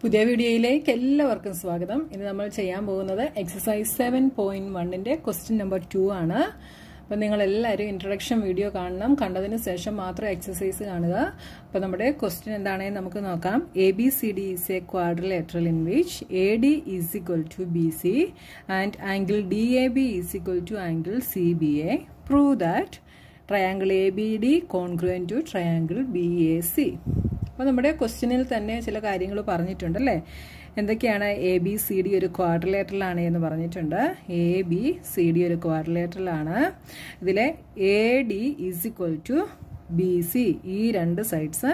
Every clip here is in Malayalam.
പുതിയ വീഡിയോയിലേക്ക് എല്ലാവർക്കും സ്വാഗതം ഇന്ന് നമ്മൾ ചെയ്യാൻ പോകുന്നത് എക്സസൈസ് സെവൻ പോയിന്റ് വണ്ണിന്റെ ക്വസ്റ്റ്യൻ നമ്പർ ടു ആണ് അപ്പം നിങ്ങളെല്ലാവരും ഇൻട്രൊഡക്ഷൻ വീഡിയോ കാണണം കണ്ടതിന് ശേഷം മാത്രം എക്സസൈസ് കാണുക അപ്പോൾ നമ്മുടെ ക്വസ്റ്റ്യൻ എന്താണെന്ന് നമുക്ക് നോക്കാം A B C D is a quadrilateral in which A D is equal to B C and angle D A B is equal to angle C B A prove that triangle A B D congruent to triangle B A C അപ്പോൾ നമ്മുടെ ക്വസ്റ്റ്യനിൽ തന്നെ ചില കാര്യങ്ങൾ പറഞ്ഞിട്ടുണ്ടല്ലേ എന്തൊക്കെയാണ് എ ബി സി ഡി ഒരു ക്വാർട്ടർലേറ്ററിലാണ് എന്ന് പറഞ്ഞിട്ടുണ്ട് എ ബി സി ഡി ഒരു ക്വാർട്ടർലേറ്ററിലാണ് ഇതിലെ A D is equal to B C ഈ രണ്ട് സൈഡ്സ്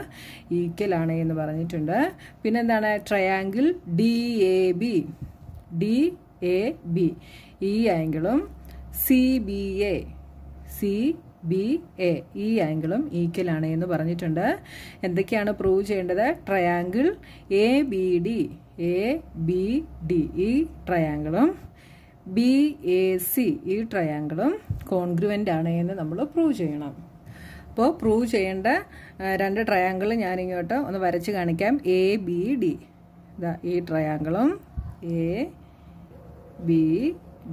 ഈക്വൽ ആണ് എന്ന് പറഞ്ഞിട്ടുണ്ട് പിന്നെ എന്താണ് triangle D A B D A B ഈ ആംഗിളും C B A C B A ഈ ആംഗിളും ഈക്വലാണ് ആണ് എന്ന് പറഞ്ഞിട്ടുണ്ട് എന്തൊക്കെയാണ് പ്രൂവ് ചെയ്യേണ്ടത് triangle A B D A B D ഈ ട്രയാങ്കിളും ബി എ സി ഈ ട്രയാങ്കിളും കോൺഗ്രുവൻ്റ് ആണ് എന്ന് നമ്മൾ പ്രൂവ് ചെയ്യണം അപ്പോൾ പ്രൂവ് ചെയ്യേണ്ട രണ്ട് ട്രയാങ്കിൾ ഞാനിങ്ങോട്ട് ഒന്ന് വരച്ച് കാണിക്കാം എ ബി ഡി ഇതാ ഈ ട്രയാങ്കിളും എ ബി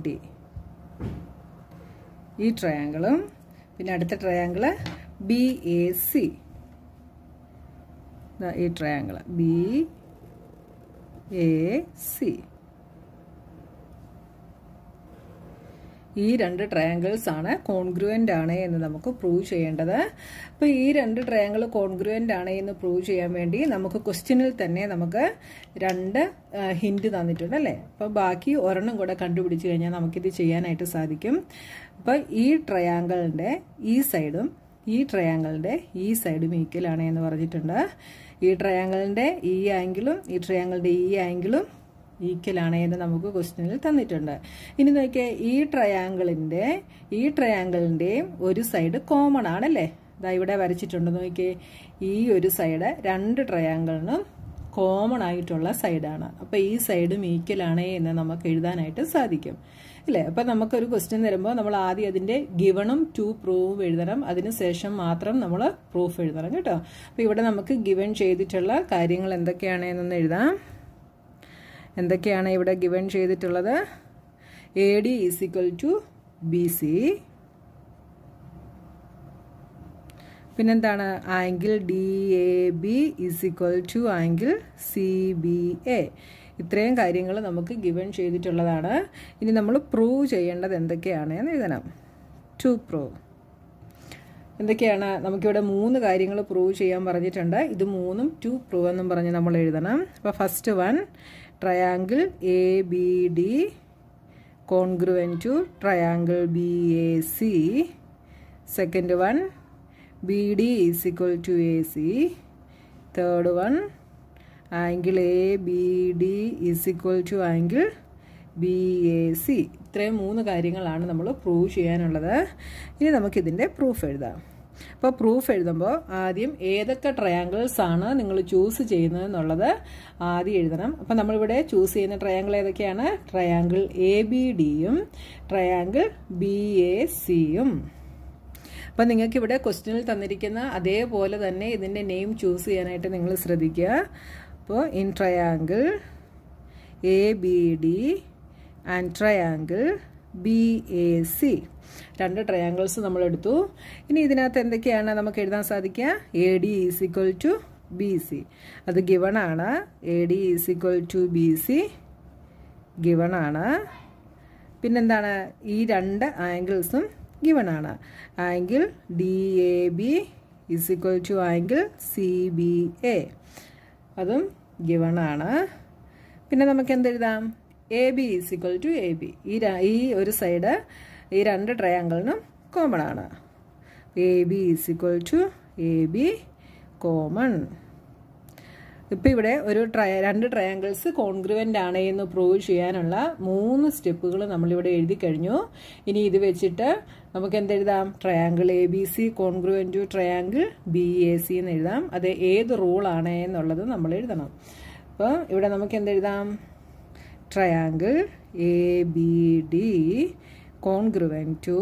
ഡി ഈ ട്രയാങ്കിളും പിന്നെ അടുത്ത ട്രയാങ്കിൾ ബി എ സി ഈ ട്രയാങ്കിൾ ബി എ സി ഈ രണ്ട് ട്രയാങ്കിൾസ് ആണ് കോൺഗ്രുവൻ്റ് ആണ് എന്ന് നമുക്ക് പ്രൂവ് ചെയ്യേണ്ടത് അപ്പോൾ ഈ രണ്ട് ട്രയാങ്കിൾ കോൺഗ്രുവൻ്റ് ആണ് എന്ന് പ്രൂവ് ചെയ്യാൻ വേണ്ടി നമുക്ക് ക്വസ്റ്റ്യനിൽ തന്നെ നമുക്ക് രണ്ട് ഹിൻറ്റ് തന്നിട്ടുണ്ട് അല്ലേ അപ്പോൾ ബാക്കി ഒരെണ്ണം കൂടെ കണ്ടുപിടിച്ച് കഴിഞ്ഞാൽ നമുക്കിത് ചെയ്യാനായിട്ട് സാധിക്കും അപ്പോൾ ഈ ട്രയാങ്കിളിൻ്റെ ഈ സൈഡും ഈ ട്രയാങ്കിളിൻ്റെ ഈ സൈഡും ആണ് എന്ന് പറഞ്ഞിട്ടുണ്ട് ഈ ട്രയാങ്കിളിൻ്റെ ഈ ആംഗിളും ഈ ട്രയാങ്കിളിൻ്റെ ഈ ആംഗിളും ഈക്വലാണ് എന്ന് നമുക്ക് ക്വസ്റ്റ്യനിൽ തന്നിട്ടുണ്ട് ഇനി നോക്കിയാൽ ഈ ട്രയാങ്കിളിൻ്റെ ഈ ട്രയാങ്കിളിൻ്റെയും ഒരു സൈഡ് കോമൺ ആണല്ലേ ഇതാ ഇവിടെ വരച്ചിട്ടുണ്ട് നോക്കിയേ ഈ ഒരു സൈഡ് രണ്ട് ട്രയാങ്കിളിനും കോമൺ ആയിട്ടുള്ള സൈഡാണ് അപ്പോൾ ഈ സൈഡും ഈക്വലാണേ എന്ന് നമുക്ക് എഴുതാനായിട്ട് സാധിക്കും അല്ലേ അപ്പം നമുക്കൊരു ക്വസ്റ്റ്യൻ തരുമ്പോൾ നമ്മൾ ആദ്യം അതിൻ്റെ ഗിവണും ടു പ്രൂവും എഴുതണം അതിന് ശേഷം മാത്രം നമ്മൾ പ്രൂഫ് എഴുതണം കേട്ടോ അപ്പോൾ ഇവിടെ നമുക്ക് ഗിവൺ ചെയ്തിട്ടുള്ള കാര്യങ്ങൾ എന്തൊക്കെയാണ് എന്നൊന്ന് എഴുതാം എന്തൊക്കെയാണ് ഇവിടെ ഗിവൺ ചെയ്തിട്ടുള്ളത് A D is equal to B C പിന്നെന്താണ് angle D A B is equal to angle C B A ഇത്രയും കാര്യങ്ങൾ നമുക്ക് ഗിവൺ ചെയ്തിട്ടുള്ളതാണ് ഇനി നമ്മൾ പ്രൂവ് ചെയ്യേണ്ടത് എന്ന് എഴുതണം ടു പ്രൂവ് എന്തൊക്കെയാണ് നമുക്കിവിടെ മൂന്ന് കാര്യങ്ങൾ പ്രൂവ് ചെയ്യാൻ പറഞ്ഞിട്ടുണ്ട് ഇത് മൂന്നും ടു പ്രൂവ് എന്നും പറഞ്ഞ് നമ്മൾ എഴുതണം അപ്പോൾ first one triangle A B D congruent to triangle B A C second one B D is equal to A C third one angle A B D is equal to angle B A C ഇത്രയും മൂന്ന് കാര്യങ്ങളാണ് നമ്മൾ പ്രൂവ് ചെയ്യാനുള്ളത് ഇനി നമുക്കിതിൻ്റെ പ്രൂഫ് എഴുതാം അപ്പോൾ പ്രൂഫ് എഴുതുമ്പോൾ ആദ്യം ഏതൊക്കെ ട്രയാങ്കിൾസ് ആണ് നിങ്ങൾ ചൂസ് ചെയ്യുന്നത് എന്നുള്ളത് ആദ്യം എഴുതണം അപ്പോൾ നമ്മളിവിടെ ചൂസ് ചെയ്യുന്ന ട്രയാങ്കിൾ ഏതൊക്കെയാണ് ട്രയാങ്കിൾ എ ബി ഡിയും ട്രയാങ്കിൾ ബി എ സിയും അപ്പം നിങ്ങൾക്ക് ഇവിടെ ക്വസ്റ്റ്യനിൽ തന്നിരിക്കുന്ന അതേപോലെ തന്നെ ഇതിൻ്റെ നെയിം ചൂസ് ചെയ്യാനായിട്ട് നിങ്ങൾ ശ്രദ്ധിക്കുക അപ്പോൾ in triangle A B D and triangle B A C രണ്ട് ട്രയാങ്കിൾസ് നമ്മൾ എടുത്തു ഇനി ഇതിനകത്ത് എന്തൊക്കെയാണ് നമുക്ക് എഴുതാൻ സാധിക്കുക A D is equal to B C അത് ഗിവൺ ആണ് A D is equal to B C given ആണ് പിന്നെന്താണ് ഈ രണ്ട് ആംഗിൾസും ഗിവൺ ആണ് angle D A B is equal to angle C B A അതും ഗിവൺ ആണ് പിന്നെ നമുക്ക് എന്തെഴുതാം A B is equal to A B ഈ ഈ ഒരു സൈഡ് ഈ രണ്ട് ട്രയാങ്കിളിനും കോമൺ ആണ് A B is equal to A B common ഇപ്പം ഇവിടെ ഒരു ട്രയ രണ്ട് ട്രയാങ്കിൾസ് കോൺഗ്രുവൻ്റ് ആണ് എന്ന് പ്രൂവ് ചെയ്യാനുള്ള മൂന്ന് സ്റ്റെപ്പുകൾ നമ്മളിവിടെ എഴുതി കഴിഞ്ഞു ഇനി ഇത് വെച്ചിട്ട് നമുക്ക് എന്തെഴുതാം triangle A B C congruent to triangle B A C എന്ന് എഴുതാം അത് ഏത് റൂളാണ് എന്നുള്ളത് നമ്മൾ എഴുതണം അപ്പോൾ ഇവിടെ നമുക്ക് എന്തെഴുതാം triangle A B D congruent to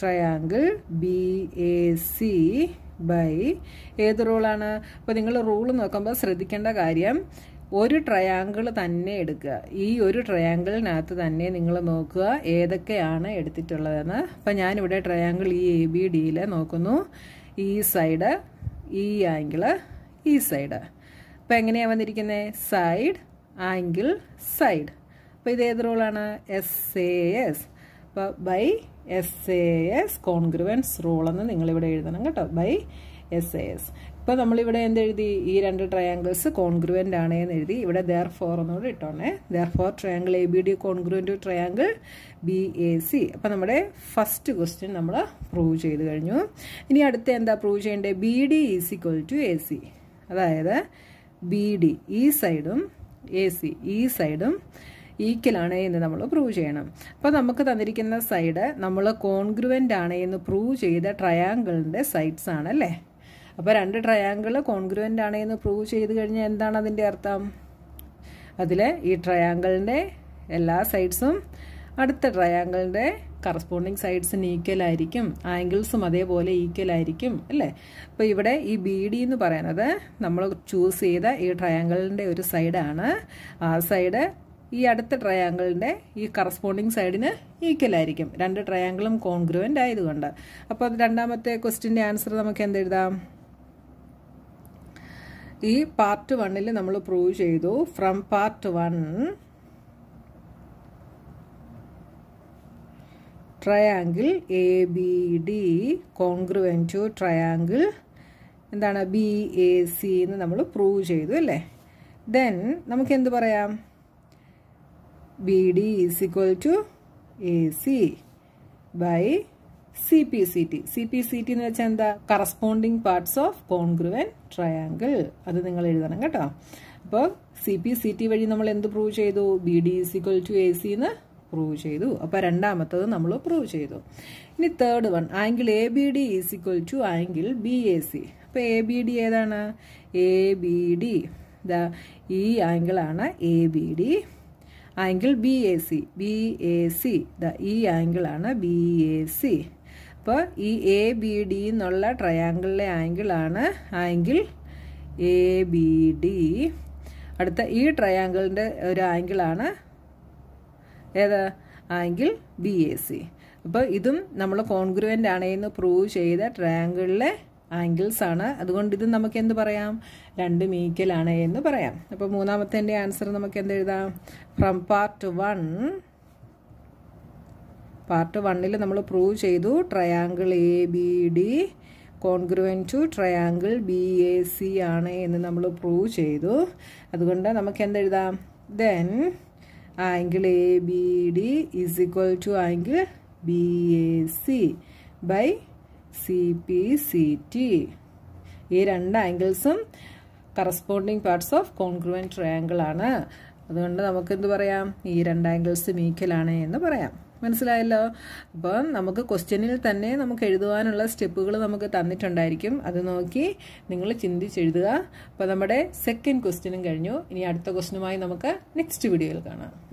triangle B A C by ഏത് റൂളാണ് അപ്പോൾ നിങ്ങൾ റൂൾ നോക്കുമ്പോൾ ശ്രദ്ധിക്കേണ്ട കാര്യം ഒരു ട്രയാങ്കിൾ തന്നെ എടുക്കുക ഈ ഒരു ട്രയാങ്കിളിനകത്ത് തന്നെ നിങ്ങൾ നോക്കുക ഏതൊക്കെയാണ് എടുത്തിട്ടുള്ളതെന്ന് അപ്പം ഞാനിവിടെ ട്രയാങ്കിൾ ഈ എ ബി ഡിയിൽ നോക്കുന്നു ഈ സൈഡ് ഈ ആംഗിൾ ഈ സൈഡ് അപ്പം എങ്ങനെയാണ് വന്നിരിക്കുന്നത് സൈഡ് ആംഗിൾ സൈഡ് അപ്പം ഇത് ഏത് റൂളാണ് എസ് എ എസ് അപ്പോൾ by S A S congruence rule എന്ന് നിങ്ങളിവിടെ എഴുതണം കേട്ടോ ബൈ എസ് എ എസ് ഇപ്പോൾ നമ്മളിവിടെ എന്തെഴുതി ഈ രണ്ട് ട്രയാങ്കിൾസ് കോൺഗ്രുവൻ്റ് ആണ് എന്ന് എഴുതി ഇവിടെ ദർ ഫോർ എന്നോട് ഇട്ടോണേ therefore triangle A B D congruent triangle B A C അപ്പോൾ നമ്മുടെ ഫസ്റ്റ് ക്വസ്റ്റ്യൻ നമ്മൾ പ്രൂവ് ചെയ്ത് കഴിഞ്ഞു ഇനി അടുത്ത എന്താ പ്രൂവ് ചെയ്യേണ്ടത് B D is equal to A C അതായത് ബി ഡി ഈ സൈഡും എ സി ഈ സൈഡും ഈക്വലാണ് എന്ന് നമ്മൾ പ്രൂവ് ചെയ്യണം അപ്പോൾ നമുക്ക് തന്നിരിക്കുന്ന സൈഡ് നമ്മൾ കോൺഗ്രുവൻ്റ് ആണ് എന്ന് പ്രൂവ് ചെയ്ത ട്രയാങ്കിളിൻ്റെ സൈഡ്സ് ആണല്ലേ അപ്പോൾ രണ്ട് ട്രയാങ്കിൾ കോൺഗ്രുവൻ്റ് ആണ് എന്ന് പ്രൂവ് ചെയ്ത് കഴിഞ്ഞാൽ എന്താണ് അതിൻ്റെ അർത്ഥം അതിൽ ഈ ട്രയാങ്കിളിൻ്റെ എല്ലാ സൈഡ്സും അടുത്ത ട്രയാങ്കിളിൻ്റെ കറസ്പോണ്ടിങ് സൈഡ്സിന് ഈക്വൽ ആയിരിക്കും ആംഗിൾസും അതേപോലെ ഈക്വൽ ആയിരിക്കും അല്ലേ അപ്പോൾ ഇവിടെ ഈ ബി ഡി എന്ന് പറയുന്നത് നമ്മൾ ചൂസ് ചെയ്ത ഈ ട്രയാങ്കിളിൻ്റെ ഒരു സൈഡാണ് ആ സൈഡ് ഈ അടുത്ത ട്രയാങ്കിളിൻ്റെ ഈ കറസ്പോണ്ടിങ് സൈഡിന് ഈക്വൽ ആയിരിക്കും രണ്ട് ട്രയാങ്കിളും കോൺഗ്രുവൻ്റ് ആയതുകൊണ്ട് അപ്പോൾ രണ്ടാമത്തെ ക്വസ്റ്റിൻ്റെ ആൻസർ നമുക്ക് എന്തെഴുതാം ഈ പാർട്ട് വണ്ണിൽ നമ്മൾ പ്രൂവ് ചെയ്തു from part one triangle A B D congruent to triangle എന്താണ് ബി എ സി എന്ന് നമ്മൾ പ്രൂവ് ചെയ്തു അല്ലേ ദെൻ നമുക്ക് എന്ത് പറയാം BD is equal to AC by CPCT. CPCT എന്ന് വെച്ചാൽ എന്താ corresponding parts of congruent triangle അത് നിങ്ങൾ എഴുതണം കേട്ടോ അപ്പോൾ സി പി സി ടി വഴി നമ്മൾ എന്ത് പ്രൂവ് ചെയ്തു B D is equal to A C എന്ന് പ്രൂവ് ചെയ്തു അപ്പോൾ രണ്ടാമത്തത് നമ്മൾ പ്രൂവ് ചെയ്തു ഇനി third one angle A B D is equal to angle B A C അപ്പോൾ എ ബി ഡി ഏതാണ് എ ബി ഡി ഈ ആംഗിളാണ് A B D angle B A C B A C the ഈ ആംഗിളാണ് ബി എ സി അപ്പോൾ ഈ എ ബി ഡി എന്നുള്ള ട്രയാങ്കിളിലെ ആംഗിളാണ് ആംഗിൾ എ ബി ഡി അടുത്ത ഈ ട്രയാങ്കിളിൻ്റെ ഒരു ആംഗിളാണ് ഏത് ആംഗിൾ ബി എ സി അപ്പോൾ ഇതും നമ്മൾ കോൺഗ്രുവൻ്റ് ആണെന്ന് പ്രൂവ് ചെയ്ത ട്രയാങ്കിളിലെ ആംഗിൾസ് ആണ് അതുകൊണ്ട് ഇത് നമുക്ക് എന്ത് പറയാം രണ്ട് മീക്കലാണ് എന്ന് പറയാം അപ്പോൾ മൂന്നാമത്തെ ആൻസർ നമുക്ക് എന്ത് എഴുതാം ഫ്രം പാർട്ട് വൺ പാർട്ട് വണ്ണിൽ നമ്മൾ പ്രൂവ് ചെയ്തു triangle A B D congruent to triangle B A C ആണ് എന്ന് നമ്മൾ പ്രൂവ് ചെയ്തു അതുകൊണ്ട് നമുക്ക് എന്തെഴുതാം then angle A B D is equal to angle B A C by C P C T ഈ രണ്ട് ആംഗിൾസും corresponding parts of congruent triangle ആണ് അതുകൊണ്ട് നമുക്ക് എന്ത് പറയാം ഈ രണ്ട് ആംഗിൾസും ഈക്വലാണ് എന്ന് പറയാം മനസ്സിലായല്ലോ അപ്പം നമുക്ക് ക്വസ്റ്റ്യനിൽ തന്നെ നമുക്ക് എഴുതുവാനുള്ള സ്റ്റെപ്പുകൾ നമുക്ക് തന്നിട്ടുണ്ടായിരിക്കും അത് നോക്കി നിങ്ങൾ ചിന്തിച്ചെഴുതുക അപ്പോൾ നമ്മുടെ സെക്കൻഡ് ക്വസ്റ്റ്യനും കഴിഞ്ഞു ഇനി അടുത്ത ക്വസ്റ്റ്യനുമായി നമുക്ക് നെക്സ്റ്റ് വീഡിയോയിൽ കാണാം